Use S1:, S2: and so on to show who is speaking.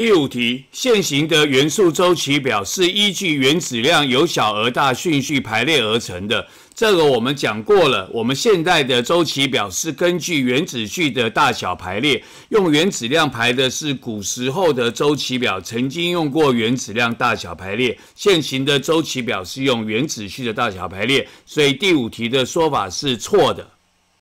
S1: 第五题，现行的元素周期表是依据原子量由小而大顺序排列而成的。这个我们讲过了。我们现代的周期表是根据原子序的大小排列，用原子量排的是古时候的周期表，曾经用过原子量大小排列。现行的周期表是用原子序的大小排列，所以第五题的说法是错的。